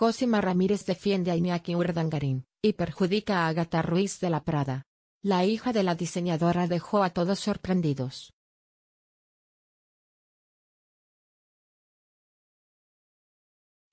Cosima Ramírez defiende a Iñaki Urdangarín, y perjudica a Agatha Ruiz de la Prada. La hija de la diseñadora dejó a todos sorprendidos.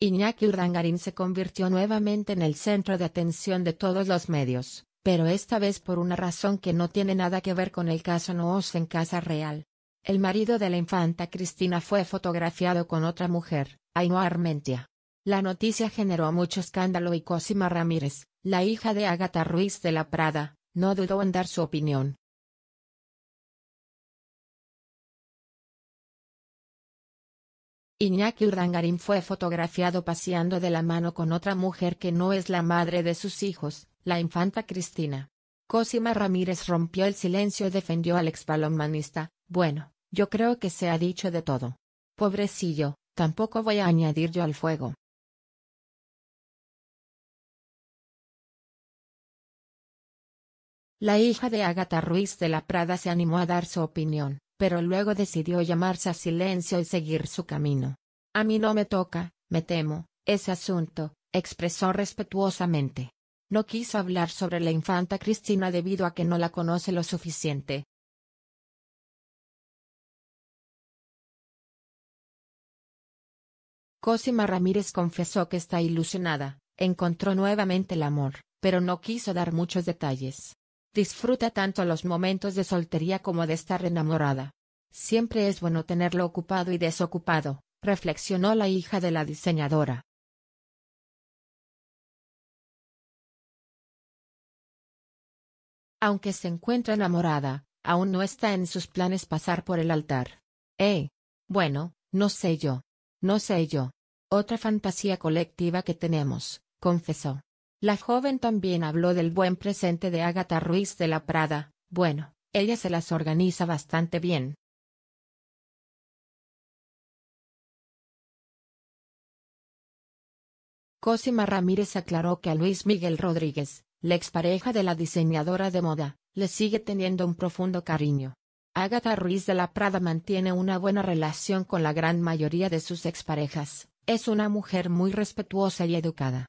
Iñaki Urdangarín se convirtió nuevamente en el centro de atención de todos los medios, pero esta vez por una razón que no tiene nada que ver con el caso Noos en Casa Real. El marido de la infanta Cristina fue fotografiado con otra mujer, Ainhoa Armentia. La noticia generó mucho escándalo y Cosima Ramírez, la hija de Ágata Ruiz de la Prada, no dudó en dar su opinión. Iñaki Urdangarín fue fotografiado paseando de la mano con otra mujer que no es la madre de sus hijos, la infanta Cristina. Cosima Ramírez rompió el silencio y defendió al expalomanista, bueno, yo creo que se ha dicho de todo. Pobrecillo, tampoco voy a añadir yo al fuego. La hija de Agatha Ruiz de la Prada se animó a dar su opinión, pero luego decidió llamarse a silencio y seguir su camino. A mí no me toca, me temo, ese asunto, expresó respetuosamente. No quiso hablar sobre la infanta Cristina debido a que no la conoce lo suficiente. Cosima Ramírez confesó que está ilusionada, encontró nuevamente el amor, pero no quiso dar muchos detalles. Disfruta tanto los momentos de soltería como de estar enamorada. Siempre es bueno tenerlo ocupado y desocupado, reflexionó la hija de la diseñadora. Aunque se encuentra enamorada, aún no está en sus planes pasar por el altar. Eh. Bueno, no sé yo. No sé yo. Otra fantasía colectiva que tenemos, confesó. La joven también habló del buen presente de Ágata Ruiz de la Prada, bueno, ella se las organiza bastante bien. Cosima Ramírez aclaró que a Luis Miguel Rodríguez, la expareja de la diseñadora de moda, le sigue teniendo un profundo cariño. Ágata Ruiz de la Prada mantiene una buena relación con la gran mayoría de sus exparejas, es una mujer muy respetuosa y educada.